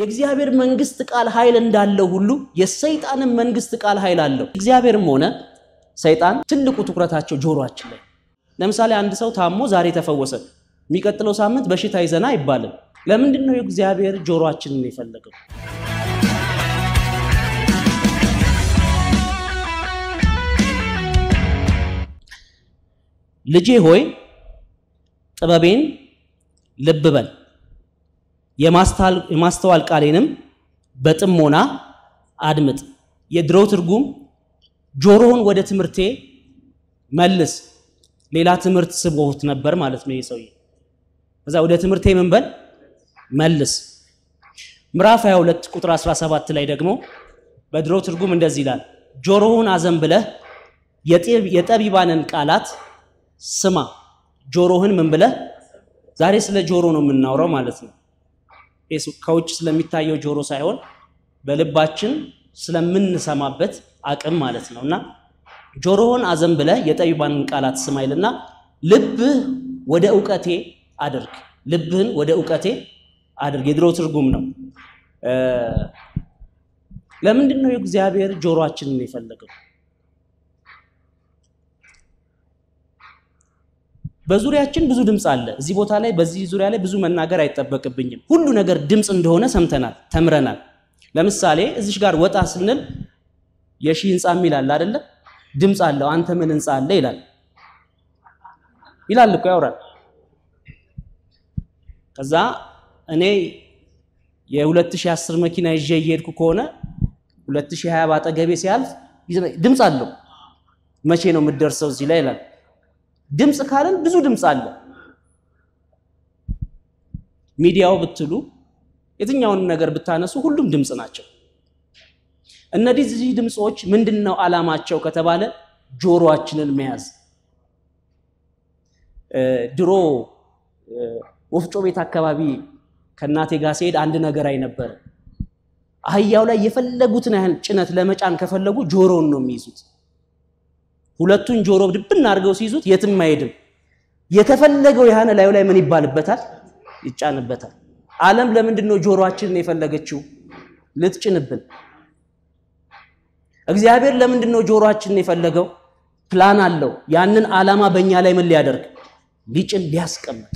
የእግዚአብሔር መንግስት ቃል ኃይል እንዳለው ሁሉ የሰይጣንም መንግስት ቃል ኃይል አለው። እግዚአብሔርም ሆነ ሰይጣን ትልቁ ትኩረታቸው ጆሮአችን ላይ። ለምሳሌ አንድ ሰው ታሞ ዛሬ ተፈወሰ፣ የሚቀጥለው ሳምንት በሽታ ይዘና አይባልም። ለምንድን ነው የእግዚአብሔር ጆሮአችንን የፈለገው? ልጄ ሆይ ጥበቤን ልብ በል የማስተዋል ቃሌንም በጥሞና አድምጥ። የድሮ ትርጉም ጆሮውን ወደ ትምህርቴ መልስ። ሌላ ትምህርት ስቦት ነበር ማለት ነው ይህ ሰውዬ። ከዛ ወደ ትምህርቴ ምንበል? መልስ። ምዕራፍ 22 ቁጥር 17 ላይ ደግሞ በድሮ ትርጉም እንደዚህ ይላል፣ ጆሮውን ብለህ የጠቢባንን ቃላት ስማ። ጆሮህን ምን ብለህ ዛሬ ስለ ጆሮ ነው የምናውረው ማለት ነው። ከውጭ ስለሚታየው ጆሮ ሳይሆን በልባችን ስለምንሰማበት አቅም ማለት ነው እና ጆሮህን አዘን ብለህ የጠቢባንን ቃላት ስማይልና ልብህ ወደ እውቀቴ አድርግ ልብህን ወደ እውቀቴ አድርግ የድሮ ትርጉም ነው ለምንድን ነው የእግዚአብሔር ጆሮአችንን የፈለገው በዙሪያችን ብዙ ድምፅ አለ። እዚህ ቦታ ላይ በዚህ ዙሪያ ላይ ብዙ መናገር አይጠበቅብኝም። ሁሉ ነገር ድምፅ እንደሆነ ሰምተናል፣ ተምረናል። ለምሳሌ እዚሽ ጋር ወጣ ስንል የሺ ህንፃ ይላል አደለ? ድምፅ አለው። አንተ ምን ህንፃ አለ ይላል ይላል እኮ ያወራል። ከዛ እኔ የ2010 መኪና ይዤ እየሄድኩ ከሆነ 2020 ባጠገቤ ሲያልፍ ድምፅ አለው። መቼ ነው የምደርሰው እዚህ ላይ ይላል። ድምፅ ካልን ብዙ ድምፅ አለ። ሚዲያው ብትሉ የትኛውን ነገር ብታነሱ ሁሉም ድምፅ ናቸው። እነዚህ ድምፆች ምንድን ነው አላማቸው ከተባለ ጆሮአችንን መያዝ። ድሮ ወፍጮ ቤት አካባቢ ከእናቴ ጋር ሲሄድ አንድ ነገር አይነበረ አህያው ላይ የፈለጉትን ያህል ጭነት ለመጫን ከፈለጉ ጆሮውን ነው የሚይዙት። ሁለቱን ጆሮ ድብን አድርገው ሲይዙት የትም አይሄድም። የተፈለገው ያህን ላዩ ላይ ምን ይባልበታል? ይጫንበታል። ዓለም ለምንድን ነው ጆሮአችንን የፈለገችው? ልትጭንብን። እግዚአብሔር ለምንድን ነው ጆሮአችንን የፈለገው? ፕላን አለው። ያንን ዓላማ በእኛ ላይ ምን ሊያደርግ ሊጭን፣ ሊያስቀምጥ።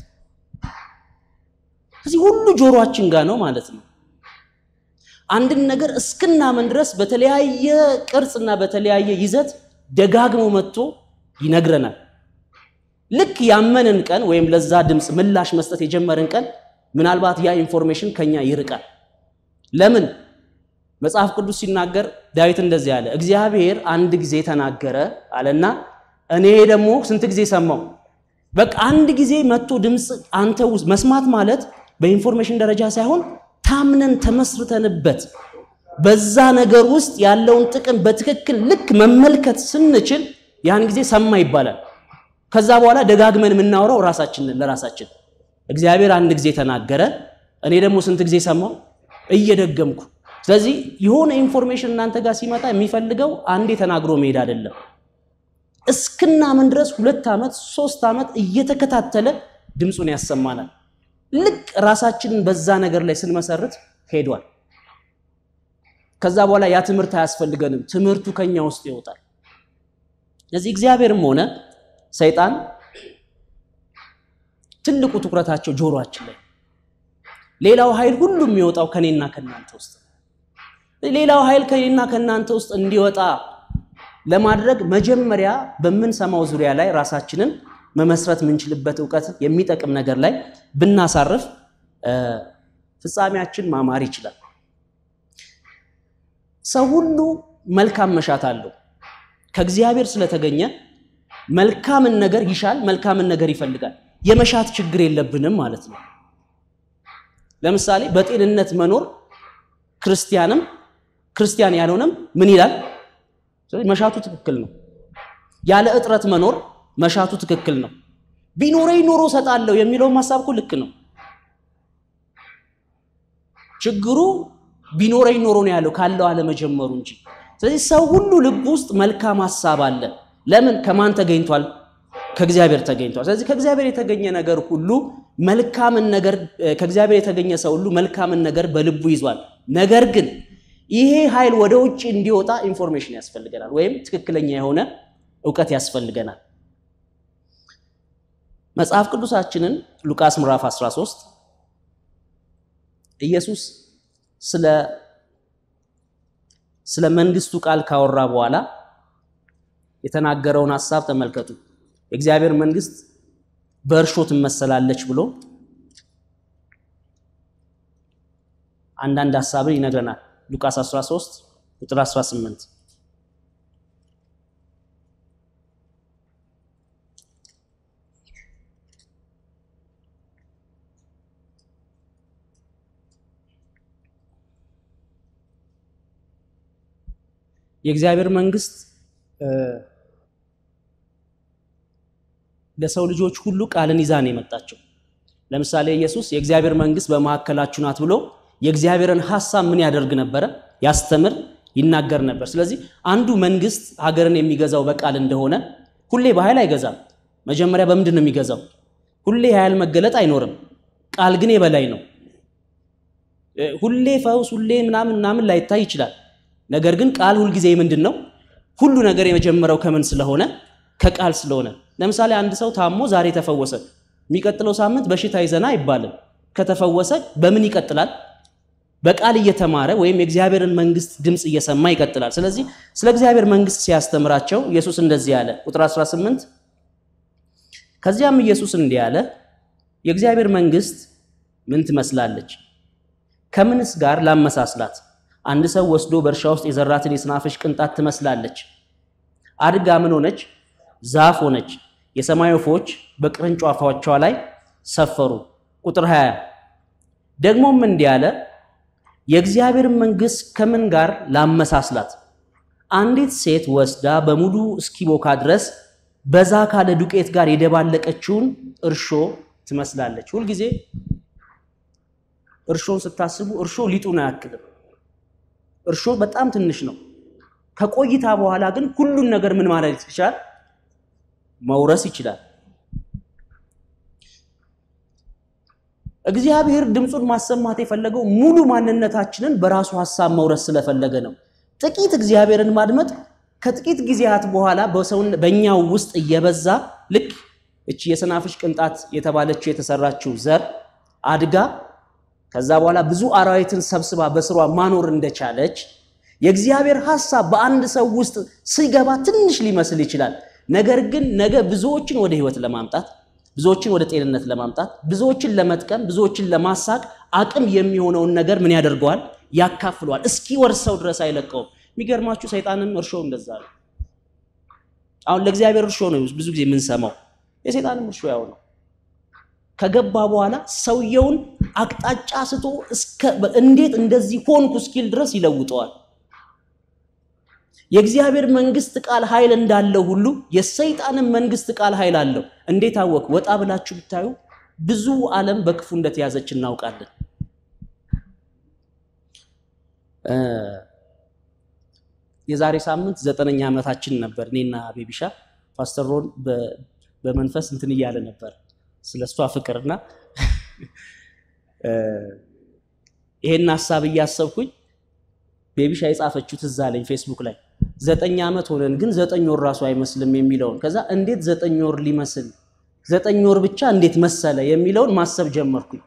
እዚህ ሁሉ ጆሮአችን ጋር ነው ማለት ነው። አንድን ነገር እስክናምን ድረስ በተለያየ ቅርጽና በተለያየ ይዘት ደጋግሞ መጥቶ ይነግረናል። ልክ ያመንን ቀን ወይም ለዛ ድምፅ ምላሽ መስጠት የጀመርን ቀን ምናልባት ያ ኢንፎርሜሽን ከኛ ይርቃል። ለምን? መጽሐፍ ቅዱስ ሲናገር ዳዊት እንደዚህ አለ፣ እግዚአብሔር አንድ ጊዜ ተናገረ አለና እኔ ደግሞ ስንት ጊዜ ሰማው? በቃ አንድ ጊዜ መጥቶ ድምፅ አንተ ውስጥ መስማት ማለት በኢንፎርሜሽን ደረጃ ሳይሆን ታምነን ተመስርተንበት በዛ ነገር ውስጥ ያለውን ጥቅም በትክክል ልክ መመልከት ስንችል ያን ጊዜ ሰማ ይባላል። ከዛ በኋላ ደጋግመን የምናወራው ራሳችንን ለራሳችን እግዚአብሔር አንድ ጊዜ ተናገረ፣ እኔ ደግሞ ስንት ጊዜ ሰማው እየደገምኩ። ስለዚህ የሆነ ኢንፎርሜሽን እናንተ ጋር ሲመጣ የሚፈልገው አንዴ ተናግሮ መሄድ አይደለም። እስክናምን ድረስ ሁለት ዓመት ሶስት ዓመት እየተከታተለ ድምፁን ያሰማናል። ልክ ራሳችንን በዛ ነገር ላይ ስንመሰርት ሄዷል። ከዛ በኋላ ያ ትምህርት አያስፈልገንም። ትምህርቱ ከኛ ውስጥ ይወጣል። ስለዚህ እግዚአብሔርም ሆነ ሰይጣን ትልቁ ትኩረታቸው ጆሮአችን ላይ፣ ሌላው ኃይል ሁሉ የሚወጣው ከኔና ከናንተ ውስጥ ሌላው ኃይል ከኔና ከናንተ ውስጥ እንዲወጣ ለማድረግ መጀመሪያ በምንሰማው ዙሪያ ላይ ራሳችንን መመስረት የምንችልበት እውቀት የሚጠቅም ነገር ላይ ብናሳርፍ ፍጻሜያችን ማማር ይችላል። ሰው ሁሉ መልካም መሻት አለው። ከእግዚአብሔር ስለተገኘ መልካምን ነገር ይሻል፣ መልካምን ነገር ይፈልጋል። የመሻት ችግር የለብንም ማለት ነው። ለምሳሌ በጤንነት መኖር ክርስቲያንም ክርስቲያን ያልሆነም ምን ይላል? መሻቱ ትክክል ነው። ያለ እጥረት መኖር መሻቱ ትክክል ነው። ቢኖረኝ ኖሮ እሰጣለሁ የሚለውም ሀሳብ እኮ ልክ ነው። ችግሩ ቢኖረኝ ኖሮ ነው ያለው ካለው አለመጀመሩ እንጂ። ስለዚህ ሰው ሁሉ ልብ ውስጥ መልካም ሀሳብ አለ። ለምን? ከማን ተገኝቷል? ከእግዚአብሔር ተገኝቷል። ስለዚህ ከእግዚአብሔር የተገኘ ነገር ሁሉ መልካምን ነገር ከእግዚአብሔር የተገኘ ሰው ሁሉ መልካምን ነገር በልቡ ይዟል። ነገር ግን ይሄ ኃይል ወደ ውጭ እንዲወጣ ኢንፎርሜሽን ያስፈልገናል፣ ወይም ትክክለኛ የሆነ እውቀት ያስፈልገናል። መጽሐፍ ቅዱሳችንን ሉቃስ ምዕራፍ 13 ኢየሱስ ስለ ስለ መንግስቱ ቃል ካወራ በኋላ የተናገረውን ሐሳብ ተመልከቱ። የእግዚአብሔር መንግስት በእርሾ ትመሰላለች ብሎ አንዳንድ ሐሳብን ይነግረናል። ሉቃስ 13 ቁጥር 18 የእግዚአብሔር መንግስት ለሰው ልጆች ሁሉ ቃልን ይዛ ነው የመጣቸው። ለምሳሌ ኢየሱስ የእግዚአብሔር መንግስት በመካከላችሁ ናት ብሎ የእግዚአብሔርን ሐሳብ ምን ያደርግ ነበረ? ያስተምር፣ ይናገር ነበር። ስለዚህ አንዱ መንግስት ሀገርን የሚገዛው በቃል እንደሆነ ሁሌ በኃይል አይገዛም። መጀመሪያ በምንድን ነው የሚገዛው? ሁሌ የኃይል መገለጥ አይኖርም። ቃል ግን የበላይ ነው። ሁሌ ፈውስ፣ ሁሌ ምናምን ምናምን ላይታይ ይችላል። ነገር ግን ቃል ሁልጊዜ ምንድን ነው ሁሉ ነገር የመጀመረው ከምን ስለሆነ ከቃል ስለሆነ ለምሳሌ አንድ ሰው ታሞ ዛሬ ተፈወሰ የሚቀጥለው ሳምንት በሽታ ይዘና አይባልም ከተፈወሰ በምን ይቀጥላል በቃል እየተማረ ወይም የእግዚአብሔርን መንግስት ድምፅ እየሰማ ይቀጥላል ስለዚህ ስለ እግዚአብሔር መንግስት ሲያስተምራቸው ኢየሱስ እንደዚህ ያለ ቁጥር 18 ከዚያም ኢየሱስ እንዲህ ያለ የእግዚአብሔር መንግስት ምን ትመስላለች ከምንስ ጋር ላመሳስላት አንድ ሰው ወስዶ በእርሻ ውስጥ የዘራትን የሰናፍጭ ቅንጣት ትመስላለች። አድጋ ምን ሆነች? ዛፍ ሆነች። የሰማይ ወፎች በቅርንጫፋቿ ላይ ሰፈሩ። ቁጥር 20 ደግሞም እንዲህ አለ፣ የእግዚአብሔር መንግሥት ከምን ጋር ላመሳስላት? አንዲት ሴት ወስዳ በሙሉ እስኪቦካ ድረስ በዛ ካለ ዱቄት ጋር የደባለቀችውን እርሾ ትመስላለች። ሁልጊዜ እርሾን ስታስቡ እርሾ ሊጡን አያክልም። እርሾ በጣም ትንሽ ነው። ከቆይታ በኋላ ግን ሁሉን ነገር ምን ማለት ይችላል? መውረስ ይችላል። እግዚአብሔር ድምፁን ማሰማት የፈለገው ሙሉ ማንነታችንን በራሱ ሀሳብ መውረስ ስለፈለገ ነው። ጥቂት እግዚአብሔርን ማድመጥ ከጥቂት ጊዜያት በኋላ በሰውን በእኛው ውስጥ እየበዛ ልክ እቺ የሰናፍሽ ቅንጣት የተባለችው የተሰራችው ዘር አድጋ ከዛ በኋላ ብዙ አራዊትን ሰብስባ በስሯ ማኖር እንደቻለች የእግዚአብሔር ሐሳብ በአንድ ሰው ውስጥ ሲገባ ትንሽ ሊመስል ይችላል። ነገር ግን ነገ ብዙዎችን ወደ ህይወት ለማምጣት ብዙዎችን ወደ ጤንነት ለማምጣት ብዙዎችን ለመጥቀም ብዙዎችን ለማሳቅ አቅም የሚሆነውን ነገር ምን ያደርገዋል? ያካፍለዋል። ወርሰው ድረስ አይለቀውም። የሚገርማችሁ ሰይጣንም እርሾ እንደዛ ነው። አሁን ለእግዚአብሔር እርሾ ነው ብዙ ጊዜ የምንሰማው፣ የሰይጣንም እርሾ ያው ነው። ከገባ በኋላ ሰውየውን አቅጣጫ ስቶ እንዴት እንደዚህ ሆንኩ እስኪል ድረስ ይለውጠዋል። የእግዚአብሔር መንግስት ቃል ኃይል እንዳለው ሁሉ የሰይጣንም መንግስት ቃል ኃይል አለው። እንዴት አወቅ? ወጣ ብላችሁ ብታዩ ብዙ ዓለም በክፉ እንደተያዘች እናውቃለን። የዛሬ ሳምንት ዘጠነኛ ዓመታችን ነበር። እኔና ቤቢሻ ፓስተር ሮን በመንፈስ እንትን እያለ ነበር ስለ እሷ ፍቅርና ይሄን ሀሳብ እያሰብኩኝ ቤቢሻ የጻፈችው ትዝ አለኝ ፌስቡክ ላይ ዘጠኝ ዓመት ሆነን ግን ዘጠኝ ወር ራሱ አይመስልም የሚለውን ከዛ እንዴት ዘጠኝ ወር ሊመስል ዘጠኝ ወር ብቻ እንዴት መሰለ የሚለውን ማሰብ ጀመርኩኝ።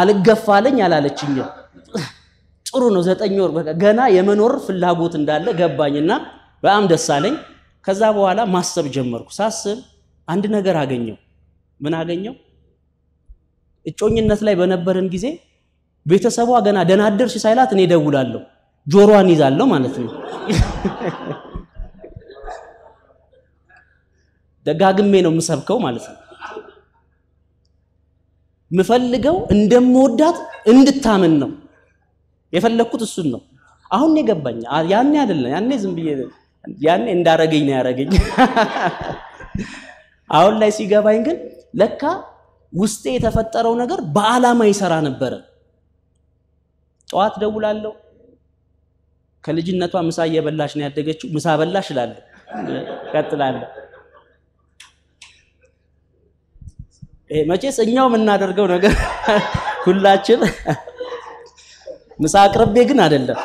አልገፋለኝ አላለችኝም። ጥሩ ነው ዘጠኝ ወር በቃ ገና የመኖር ፍላጎት እንዳለ ገባኝና በጣም ደስ አለኝ። ከዛ በኋላ ማሰብ ጀመርኩ ሳስብ አንድ ነገር አገኘው። ምን አገኘው? እጮኝነት ላይ በነበረን ጊዜ ቤተሰቧ ገና ደህና አደርሽ ሳይላት እኔ ደውላለሁ፣ ጆሮዋን ይዛለሁ ማለት ነው። ደጋግሜ ነው የምሰብከው ማለት ነው። ምፈልገው እንደምወዳት እንድታምን ነው የፈለግኩት። እሱን ነው አሁን የገባኝ። ያኔ አይደለም፣ ያኔ ዝም ብዬ ያኔ እንዳረገኝ ነው ያረገኝ። አሁን ላይ ሲገባኝ ግን ለካ ውስጤ የተፈጠረው ነገር በዓላማ ይሰራ ነበረ። ጠዋት ደውላለሁ። ከልጅነቷ ምሳ እየበላሽ ነው ያደገችው። ምሳ በላሽ እላለሁ፣ ቀጥላለሁ። መቼስ እኛው የምናደርገው ነገር ሁላችን ምሳ አቅርቤ ግን አይደለም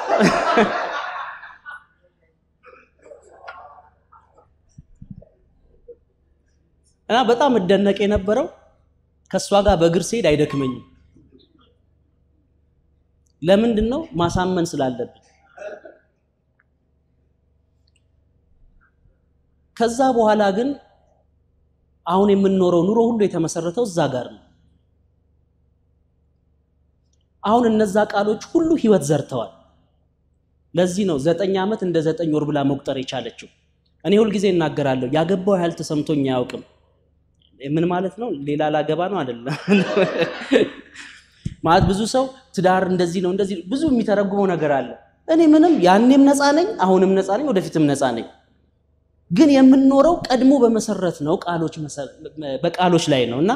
እና በጣም እደነቅ የነበረው ከእሷ ጋር በእግር ስሄድ አይደክመኝም። ለምንድን ነው? ማሳመን ስላለብን። ከዛ በኋላ ግን አሁን የምንኖረው ኑሮ ሁሉ የተመሰረተው እዛ ጋር ነው። አሁን እነዛ ቃሎች ሁሉ ህይወት ዘርተዋል። ለዚህ ነው ዘጠኝ ዓመት እንደ ዘጠኝ ወር ብላ መቁጠር የቻለችው። እኔ ሁልጊዜ እናገራለሁ ያገባው ያህል ተሰምቶኝ አያውቅም። ምን ማለት ነው? ሌላ ላገባ ነው አይደለም ማለት። ብዙ ሰው ትዳር እንደዚህ ነው እንደዚህ ብዙ የሚተረጉመው ነገር አለ። እኔ ምንም ያኔም ነፃ ነኝ፣ አሁንም ነፃ ነኝ፣ ወደፊትም ነፃ ነኝ። ግን የምንኖረው ቀድሞ በመሰረት ነው በቃሎች ላይ ነው እና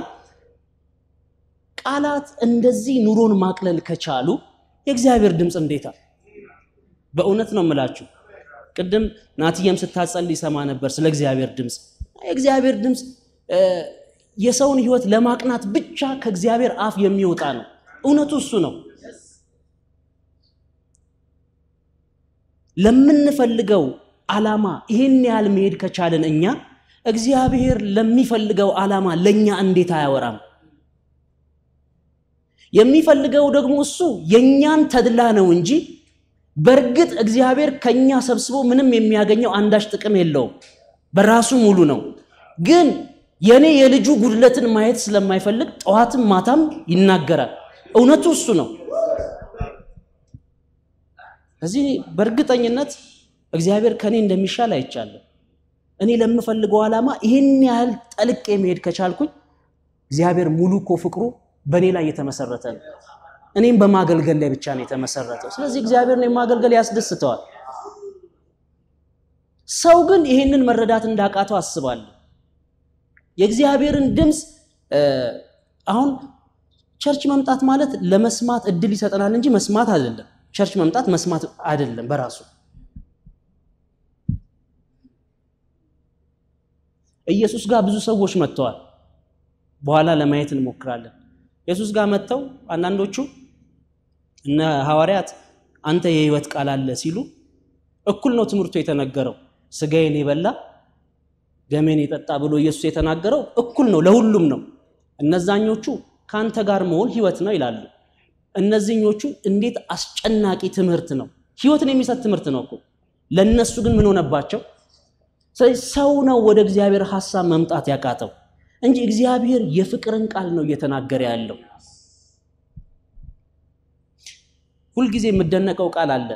ቃላት እንደዚህ ኑሮን ማቅለል ከቻሉ የእግዚአብሔር ድምፅ እንዴታ! በእውነት ነው የምላችሁ። ቅድም ናትየም ስታጸል ይሰማ ነበር ስለ እግዚአብሔር ድምፅ። የእግዚአብሔር ድምፅ የሰውን ህይወት ለማቅናት ብቻ ከእግዚአብሔር አፍ የሚወጣ ነው። እውነቱ እሱ ነው። ለምንፈልገው ዓላማ ይህን ያህል መሄድ ከቻልን እኛ እግዚአብሔር ለሚፈልገው ዓላማ ለእኛ እንዴት አያወራም? የሚፈልገው ደግሞ እሱ የእኛን ተድላ ነው እንጂ በእርግጥ እግዚአብሔር ከእኛ ሰብስቦ ምንም የሚያገኘው አንዳች ጥቅም የለውም። በራሱ ሙሉ ነው ግን የእኔ የልጁ ጉድለትን ማየት ስለማይፈልግ ጠዋትም ማታም ይናገራል። እውነቱ እሱ ነው። እዚህ በእርግጠኝነት እግዚአብሔር ከእኔ እንደሚሻል አይቻለሁ። እኔ ለምፈልገው ዓላማ ይህን ያህል ጠልቄ መሄድ ከቻልኩኝ እግዚአብሔር ሙሉ እኮ ፍቅሩ በእኔ ላይ የተመሰረተ ነው። እኔም በማገልገል ላይ ብቻ ነው የተመሰረተው። ስለዚህ እግዚአብሔር ነው የማገልገል ያስደስተዋል። ሰው ግን ይህንን መረዳት እንዳቃተው አስባለሁ። የእግዚአብሔርን ድምፅ አሁን ቸርች መምጣት ማለት ለመስማት እድል ይሰጠናል እንጂ መስማት አይደለም። ቸርች መምጣት መስማት አይደለም በራሱ ኢየሱስ ጋር ብዙ ሰዎች መጥተዋል። በኋላ ለማየት እንሞክራለን። ኢየሱስ ጋር መጥተው አንዳንዶቹ እነ ሐዋርያት አንተ የህይወት ቃል አለ ሲሉ እኩል ነው ትምህርቱ የተነገረው። ስጋዬን የበላ ደሜን የጠጣ ብሎ ኢየሱስ የተናገረው እኩል ነው፣ ለሁሉም ነው። እነዛኞቹ ከአንተ ጋር መሆን ህይወት ነው ይላሉ። እነዚህኞቹ እንዴት አስጨናቂ ትምህርት ነው! ህይወትን የሚሰጥ ትምህርት ነው እኮ። ለእነሱ ግን ምን ሆነባቸው? ሰው ነው ወደ እግዚአብሔር ሐሳብ መምጣት ያቃተው እንጂ እግዚአብሔር የፍቅርን ቃል ነው እየተናገረ ያለው። ሁልጊዜ የምደነቀው ቃል አለ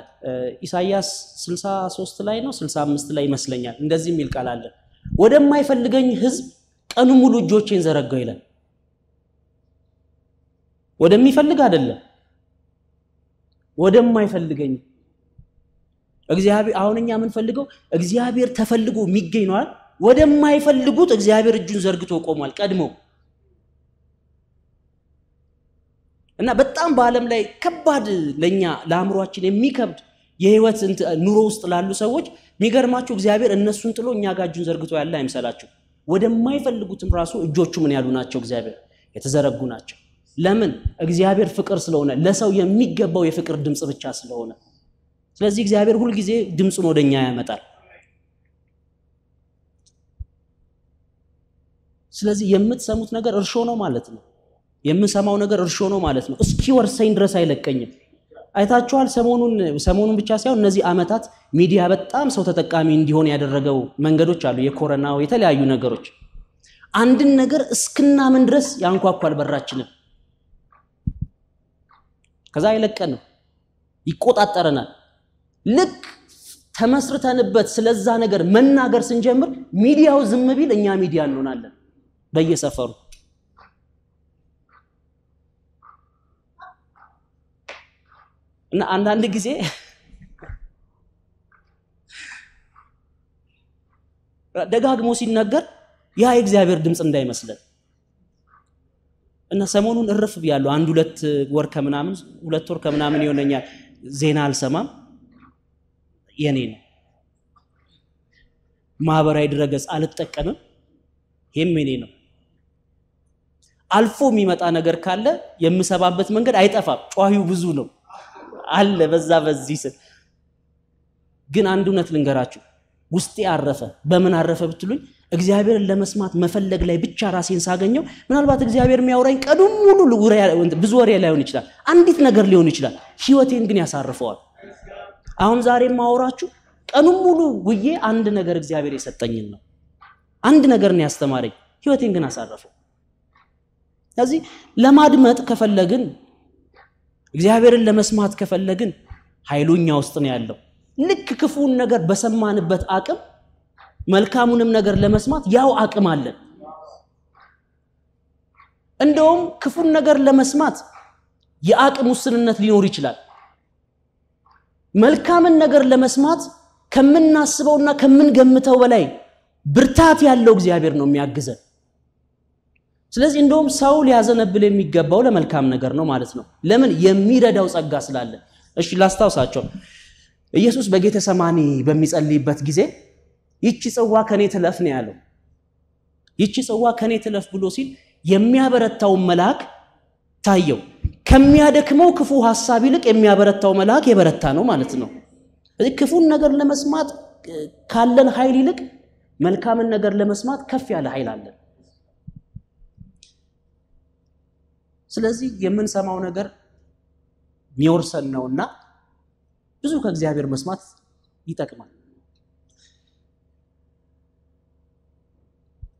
ኢሳይያስ 63 ላይ ነው 65 ላይ ይመስለኛል እንደዚህ የሚል ቃል አለ ወደማይፈልገኝ ህዝብ ቀኑ ሙሉ እጆቼን ዘረጋው ይላል። ወደሚፈልግ አይደለም፣ ወደማይፈልገኝ እግዚአብሔር። አሁን እኛ የምንፈልገው እግዚአብሔር ተፈልጎ የሚገኝ ነዋል። ወደማይፈልጉት እግዚአብሔር እጁን ዘርግቶ ቆሟል ቀድሞ እና በጣም በዓለም ላይ ከባድ ለእኛ ለአእምሯችን የሚከብድ የህይወት ኑሮ ውስጥ ላሉ ሰዎች የሚገርማችሁ እግዚአብሔር እነሱን ጥሎ እኛ ጋር እጁን ዘርግቶ ያለ አይምሰላችሁ። ወደማይፈልጉትም ራሱ እጆቹ ምን ያሉ ናቸው? እግዚአብሔር የተዘረጉ ናቸው። ለምን? እግዚአብሔር ፍቅር ስለሆነ፣ ለሰው የሚገባው የፍቅር ድምፅ ብቻ ስለሆነ። ስለዚህ እግዚአብሔር ሁልጊዜ ድምፁን ወደ እኛ ያመጣል። ስለዚህ የምትሰሙት ነገር እርሾ ነው ማለት ነው። የምሰማው ነገር እርሾ ነው ማለት ነው። እስኪ ወርሰኝ ድረስ አይለቀኝም። አይታችኋል። ሰሞኑን ሰሞኑን ብቻ ሳይሆን እነዚህ ዓመታት ሚዲያ በጣም ሰው ተጠቃሚ እንዲሆን ያደረገው መንገዶች አሉ። የኮረናው የተለያዩ ነገሮች አንድን ነገር እስክናምን ድረስ ያንኳኳል በራችንም ከዛ አይለቀንም፣ ይቆጣጠረናል። ልክ ተመስርተንበት ስለዛ ነገር መናገር ስንጀምር ሚዲያው ዝም ቢል እኛ ሚዲያ እንሆናለን በየሰፈሩ እና አንዳንድ ጊዜ ደጋግሞ ሲነገር ያ የእግዚአብሔር ድምፅ እንዳይመስለን እና ሰሞኑን እርፍ ብያለሁ። አንድ ሁለት ወር ከምናምን ሁለት ወር ከምናምን ይሆነኛል ዜና አልሰማም። የኔ ነው። ማህበራዊ ድረገጽ አልጠቀምም። ይህም የኔ ነው። አልፎ የሚመጣ ነገር ካለ የምሰባበት መንገድ አይጠፋም። ጨዋዩ ብዙ ነው። አለ በዛ በዚህ ስል ግን አንድ እውነት ልንገራችሁ ውስጤ አረፈ በምን አረፈ ብትሉኝ እግዚአብሔርን ለመስማት መፈለግ ላይ ብቻ ራሴን ሳገኘው ምናልባት እግዚአብሔር የሚያወራኝ ቀዱም ሙሉ ብዙ ወሬ ላይሆን ይችላል አንዲት ነገር ሊሆን ይችላል ህይወቴን ግን ያሳርፈዋል አሁን ዛሬ ማወራችሁ ቀኑም ሙሉ ውዬ አንድ ነገር እግዚአብሔር የሰጠኝን ነው አንድ ነገር ነው ያስተማረኝ ህይወቴን ግን አሳረፈው ስለዚህ ለማድመጥ ከፈለግን እግዚአብሔርን ለመስማት ከፈለግን ኃይሉኛ ውስጥ ነው ያለው። ልክ ክፉን ነገር በሰማንበት አቅም መልካሙንም ነገር ለመስማት ያው አቅም አለን። እንደውም ክፉን ነገር ለመስማት የአቅም ውስንነት ሊኖር ይችላል። መልካምን ነገር ለመስማት ከምናስበውና ከምንገምተው በላይ ብርታት ያለው እግዚአብሔር ነው የሚያግዘን። ስለዚህ እንደውም ሰው ሊያዘነብል የሚገባው ለመልካም ነገር ነው ማለት ነው። ለምን የሚረዳው ጸጋ ስላለ። እሺ ላስታውሳቸው። ኢየሱስ በጌተ ሰማኒ በሚጸልይበት ጊዜ ይቺ ጽዋ ከኔ ትለፍ ነው ያለው። ይቺ ጽዋ ከኔ ትለፍ ብሎ ሲል የሚያበረታውን መልአክ ታየው። ከሚያደክመው ክፉ ሀሳብ ይልቅ የሚያበረታው መልአክ የበረታ ነው ማለት ነው። ክፉን ነገር ለመስማት ካለን ኃይል ይልቅ መልካምን ነገር ለመስማት ከፍ ያለ ኃይል አለን። ስለዚህ የምንሰማው ነገር የሚወርሰን ነውና ብዙ ከእግዚአብሔር መስማት ይጠቅማል።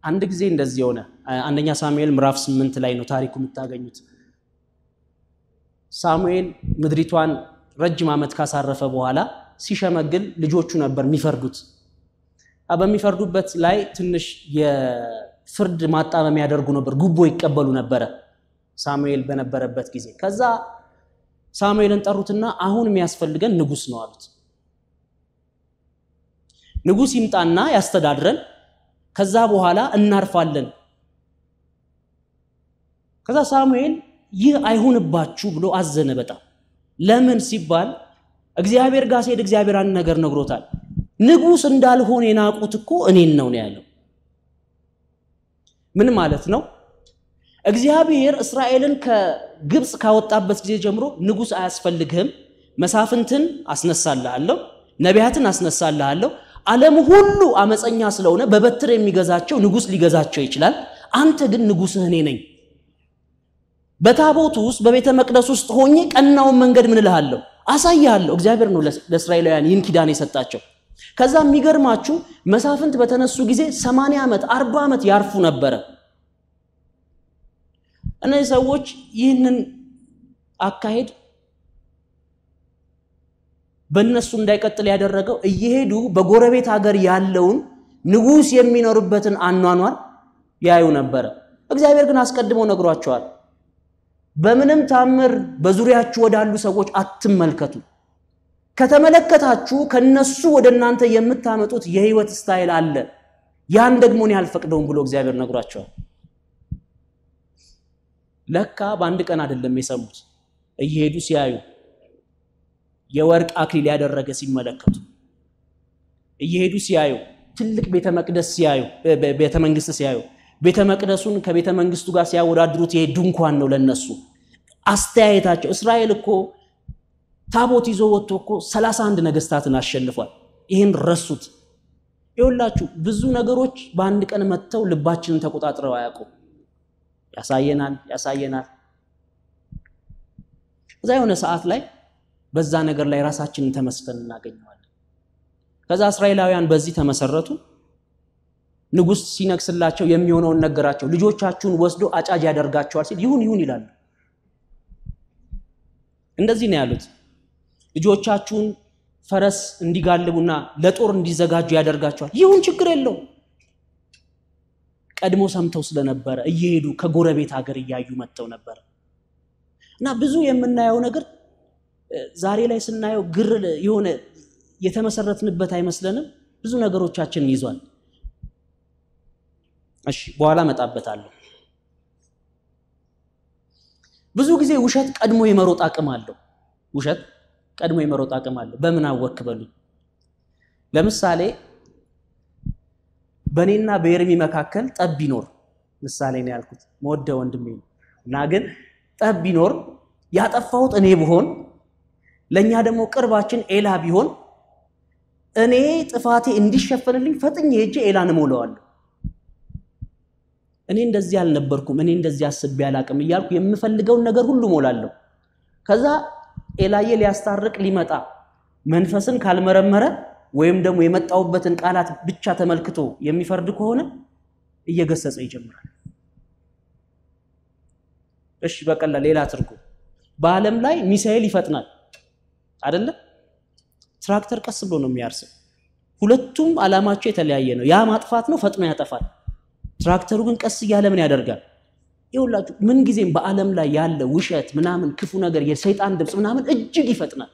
አንድ ጊዜ እንደዚህ የሆነ አንደኛ ሳሙኤል ምዕራፍ ስምንት ላይ ነው ታሪኩ የምታገኙት። ሳሙኤል ምድሪቷን ረጅም ዓመት ካሳረፈ በኋላ ሲሸመግል ልጆቹ ነበር የሚፈርዱት። በሚፈርዱበት ላይ ትንሽ የፍርድ ማጣመም ያደርጉ ነበር፣ ጉቦ ይቀበሉ ነበረ። ሳሙኤል በነበረበት ጊዜ። ከዛ ሳሙኤልን ጠሩትና አሁን የሚያስፈልገን ንጉስ ነው አሉት። ንጉስ ይምጣና ያስተዳድረን፣ ከዛ በኋላ እናርፋለን። ከዛ ሳሙኤል ይህ አይሁንባችሁ ብሎ አዘነ በጣም ለምን ሲባል እግዚአብሔር ጋር ሲሄድ እግዚአብሔር አንድ ነገር ነግሮታል። ንጉስ እንዳልሆን የናቁት እኮ እኔን ነው ነው ያለው። ምን ማለት ነው? እግዚአብሔር እስራኤልን ከግብፅ ካወጣበት ጊዜ ጀምሮ ንጉሥ አያስፈልግህም፣ መሳፍንትን አስነሳልሃለሁ፣ ነቢያትን አስነሳልሃለሁ። ዓለም ሁሉ አመፀኛ ስለሆነ በበትር የሚገዛቸው ንጉሥ ሊገዛቸው ይችላል። አንተ ግን ንጉሥህ እኔ ነኝ። በታቦቱ ውስጥ በቤተ መቅደስ ውስጥ ሆኜ ቀናውን መንገድ ምን እልሃለሁ አሳያለሁ። እግዚአብሔር ነው ለእስራኤላውያን ይህን ኪዳን የሰጣቸው። ከዛ የሚገርማችሁ መሳፍንት በተነሱ ጊዜ 80 ዓመት 40 ዓመት ያርፉ ነበረ። እነዚህ ሰዎች ይህንን አካሄድ በእነሱ እንዳይቀጥል ያደረገው እየሄዱ በጎረቤት ሀገር ያለውን ንጉስ የሚኖርበትን አኗኗር ያዩ ነበረ። እግዚአብሔር ግን አስቀድሞ ነግሯቸዋል። በምንም ታምር በዙሪያችሁ ወዳሉ ሰዎች አትመልከቱ። ከተመለከታችሁ ከነሱ ወደ እናንተ የምታመጡት የህይወት ስታይል አለ። ያን ደግሞ እኔ አልፈቅደውም ብሎ እግዚአብሔር ነግሯቸዋል። ለካ በአንድ ቀን አይደለም የሰሙት፣ እየሄዱ ሲያዩ የወርቅ አክሊል ያደረገ ሲመለከቱ፣ እየሄዱ ሲያዩ ትልቅ ቤተ መቅደስ ሲያዩ፣ ቤተ መንግስት ሲያዩ፣ ቤተ መቅደሱን ከቤተ መንግስቱ ጋር ሲያወዳድሩት ይሄ ድንኳን ነው ለነሱ አስተያየታቸው። እስራኤል እኮ ታቦት ይዞ ወጥቶ እኮ ሰላሳ ነገስታትን አሸንፏል። ይህን ረሱት። ይሁላችሁ ብዙ ነገሮች በአንድ ቀን መጥተው ልባችንን ተቆጣጥረው አያውቁም። ያሳየናል ያሳየናል። እዛ የሆነ ሰዓት ላይ በዛ ነገር ላይ ራሳችንን ተመስፈን እናገኘዋለን። ከዛ እስራኤላውያን በዚህ ተመሰረቱ። ንጉስ ሲነግስላቸው የሚሆነውን ነገራቸው። ልጆቻችሁን ወስዶ አጫጅ ያደርጋቸዋል ሲል ይሁን ይሁን ይላሉ። እንደዚህ ነው ያሉት። ልጆቻችሁን ፈረስ እንዲጋልቡና ለጦር እንዲዘጋጁ ያደርጋቸዋል። ይሁን ችግር የለውም። ቀድሞ ሰምተው ስለነበረ እየሄዱ ከጎረቤት ሀገር እያዩ መጥተው ነበር እና ብዙ የምናየው ነገር ዛሬ ላይ ስናየው ግር የሆነ የተመሰረትንበት አይመስለንም። ብዙ ነገሮቻችንን ይዟል። እሺ፣ በኋላ መጣበታለሁ። ብዙ ጊዜ ውሸት ቀድሞ የመሮጥ አቅም አለው። ውሸት ቀድሞ የመሮጥ አቅም አለው። በምን አወክ ለምሳሌ በእኔና በኤርሚ መካከል ጠብ ቢኖር ምሳሌ ነው ያልኩት፣ መወደ ወንድሜ ነው እና ግን ጠብ ቢኖር ያጠፋሁት እኔ ብሆን ለእኛ ደግሞ ቅርባችን ኤላ ቢሆን እኔ ጥፋቴ እንዲሸፈንልኝ ፈጥኜ ሄጄ ኤላን እሞላዋለሁ። እኔ እንደዚህ አልነበርኩም፣ እኔ እንደዚህ አስቤ አላቅም እያልኩ የምፈልገውን ነገር ሁሉ ሞላለሁ። ከዛ ኤላዬ ሊያስታርቅ ሊመጣ መንፈስን ካልመረመረ ወይም ደግሞ የመጣውበትን ቃላት ብቻ ተመልክቶ የሚፈርድ ከሆነ እየገሰጸ ይጀምራል። እሺ በቀላል ሌላ ትርጉም በዓለም ላይ ሚሳኤል ይፈጥናል አደለ? ትራክተር ቀስ ብሎ ነው የሚያርሰው። ሁለቱም ዓላማቸው የተለያየ ነው። ያ ማጥፋት ነው፣ ፈጥኖ ያጠፋል። ትራክተሩ ግን ቀስ እያለ ምን ያደርጋል? ይኸውላችሁ ምንጊዜም በዓለም ላይ ያለ ውሸት ምናምን፣ ክፉ ነገር፣ የሰይጣን ድምፅ ምናምን እጅግ ይፈጥናል።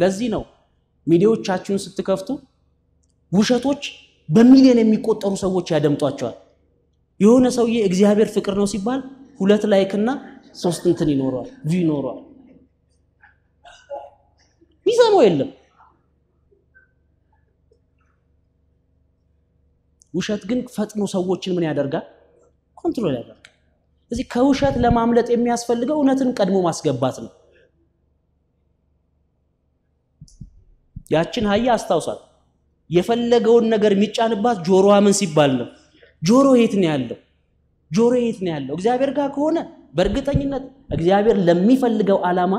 ለዚህ ነው ሚዲያዎቻችሁን ስትከፍቱ ውሸቶች በሚሊዮን የሚቆጠሩ ሰዎች ያደምጧቸዋል። የሆነ ሰውዬ እግዚአብሔር ፍቅር ነው ሲባል ሁለት ላይክና ሶስት እንትን ይኖረዋል፣ ቪ ይኖረዋል። ሚሰማው የለም። ውሸት ግን ፈጥኖ ሰዎችን ምን ያደርጋል? ኮንትሮል ያደርጋል። እዚህ ከውሸት ለማምለጥ የሚያስፈልገው እውነትን ቀድሞ ማስገባት ነው። ያችን አህያ አስታውሳት። የፈለገውን ነገር የሚጫንባት ጆሮዋ ምን ሲባል ነው? ጆሮ የት ነው ያለው? ጆሮ የት ነው ያለው? እግዚአብሔር ጋር ከሆነ በእርግጠኝነት እግዚአብሔር ለሚፈልገው ዓላማ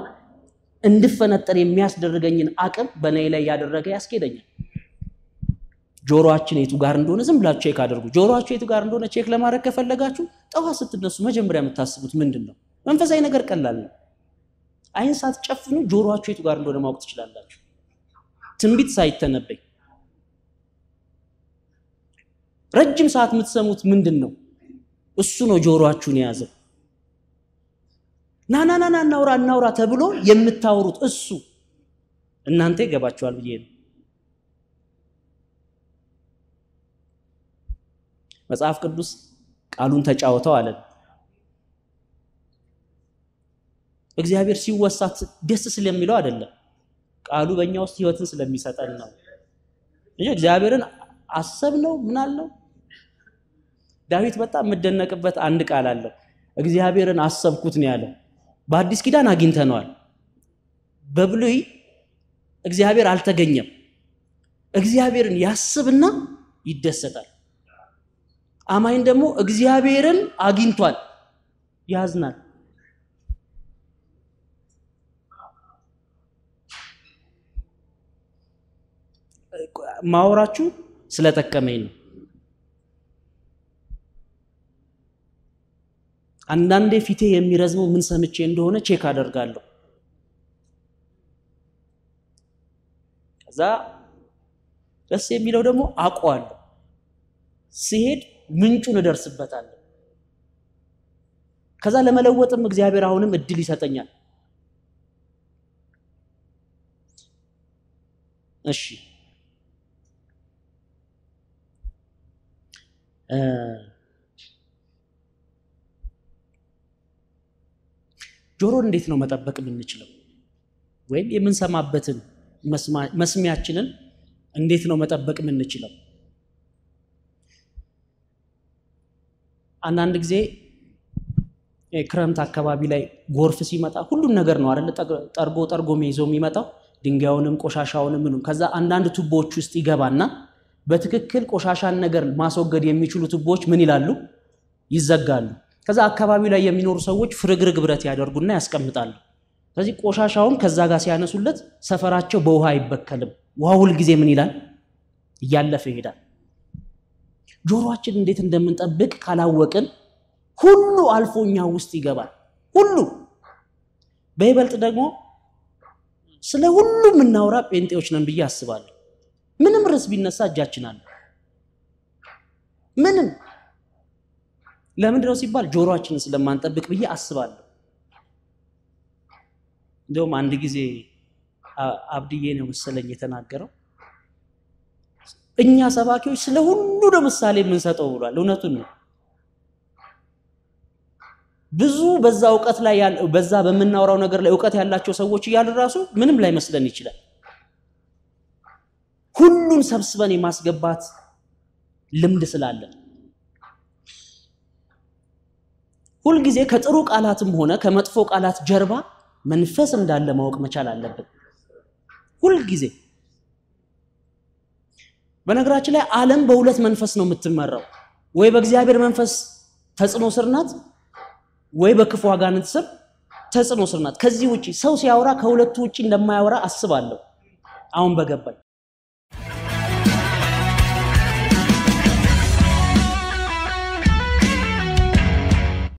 እንድፈነጠር የሚያስደርገኝን አቅም በእኔ ላይ ያደረገ ያስኬደኛል። ጆሮአችን የቱ ጋር እንደሆነ ዝም ብላችሁ ቼክ አድርጉ። ጆሮአችሁ የቱ ጋር እንደሆነ ቼክ ለማድረግ ከፈለጋችሁ ጠዋት ስትነሱ መጀመሪያ የምታስቡት ምንድን ነው? መንፈሳዊ ነገር ቀላል ነው። አይን ሳትጨፍኑ ጆሮአችሁ የቱ ጋር እንደሆነ ማወቅ ትችላላችሁ። ትንቢት ሳይተነበይ ረጅም ሰዓት የምትሰሙት ምንድን ነው? እሱ ነው ጆሮአችሁን የያዘው። ና ና ና እናውራ እናውራ ተብሎ የምታወሩት እሱ እናንተ ይገባችኋል ብዬ ነው። መጽሐፍ ቅዱስ ቃሉን ተጫወተው አለ። እግዚአብሔር ሲወሳት ደስ ስለሚለው አይደለም። ቃሉ በእኛ ውስጥ ህይወትን ስለሚሰጠን ነው እንጂ እግዚአብሔርን ምን አለው ዳዊት በጣም የምደነቅበት አንድ ቃል አለው። እግዚአብሔርን አሰብኩት ነው ያለው። በአዲስ ኪዳን አግኝተነዋል። በብሉይ እግዚአብሔር አልተገኘም። እግዚአብሔርን ያስብና ይደሰታል። አማኝ ደግሞ እግዚአብሔርን አግኝቷል፣ ያዝናል። ማወራችሁ ስለጠቀመኝ ነው። አንዳንዴ ፊቴ የሚረዝመው ምን ሰምቼ እንደሆነ ቼክ አደርጋለሁ። ከዛ ደስ የሚለው ደግሞ አቋዋለሁ ሲሄድ ምንጩን እደርስበታለሁ። ከዛ ለመለወጥም እግዚአብሔር አሁንም እድል ይሰጠኛል። እሺ ጆሮን እንዴት ነው መጠበቅ የምንችለው? ወይም የምንሰማበትን መስሚያችንን እንዴት ነው መጠበቅ የምንችለው? አንዳንድ ጊዜ ክረምት አካባቢ ላይ ጎርፍ ሲመጣ ሁሉም ነገር ነው አይደል? ጠርጎ ጠርጎ ይዘው የሚመጣው ድንጋዩንም ቆሻሻውንም ምንም። ከዛ አንዳንድ ቱቦዎች ውስጥ ይገባና በትክክል ቆሻሻን ነገር ማስወገድ የሚችሉ ቱቦዎች ምን ይላሉ? ይዘጋሉ። ከዛ አካባቢው ላይ የሚኖሩ ሰዎች ፍርግርግ ብረት ያደርጉና ያስቀምጣሉ። ስለዚህ ቆሻሻውን ከዛ ጋር ሲያነሱለት ሰፈራቸው በውሃ አይበከልም። ውሃ ሁልጊዜ ምን ይላል? እያለፈ ይሄዳል። ጆሮአችን እንዴት እንደምንጠብቅ ካላወቅን ሁሉ አልፎ እኛ ውስጥ ይገባል። ሁሉ በይበልጥ ደግሞ ስለ ሁሉ የምናወራ ጴንጤዎች ነን ብዬ አስባለሁ። ጥርስ ቢነሳ እጃችን አለ። ምንም ለምንድን ነው ሲባል ጆሮአችንን ስለማንጠብቅ ብዬ አስባለሁ። እንደውም አንድ ጊዜ አብድዬ ነው መሰለኝ የተናገረው እኛ ሰባኪዎች ስለ ሁሉ ለምሳሌ የምንሰጠው ብሏል። እውነቱን ነው። ብዙ በዛ እውቀት ላይ በዛ በምናወራው ነገር ላይ እውቀት ያላቸው ሰዎች እያሉ ራሱ ምንም ላይመስለን ይችላል። ሁሉን ሰብስበን የማስገባት ልምድ ስላለን ሁልጊዜ ከጥሩ ቃላትም ሆነ ከመጥፎ ቃላት ጀርባ መንፈስ እንዳለ ማወቅ መቻል አለብን። ሁልጊዜ በነገራችን ላይ ዓለም በሁለት መንፈስ ነው የምትመራው። ወይ በእግዚአብሔር መንፈስ ተጽዕኖ ስር ናት፣ ወይ በክፉ አጋንንት ስር ተጽዕኖ ስር ናት። ከዚህ ውጪ ሰው ሲያወራ ከሁለቱ ውጪ እንደማያወራ አስባለሁ አሁን በገባኝ